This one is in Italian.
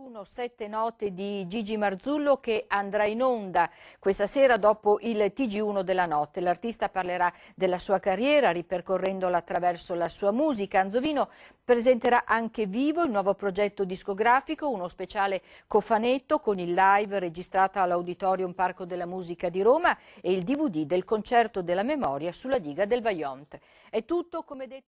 21 Sette note di Gigi Marzullo che andrà in onda questa sera dopo il TG1 della notte. L'artista parlerà della sua carriera ripercorrendola attraverso la sua musica. Anzovino presenterà anche vivo il nuovo progetto discografico, uno speciale cofanetto con il live registrato all'Auditorium Parco della Musica di Roma e il DVD del concerto della memoria sulla diga del Vajont. È tutto come detto.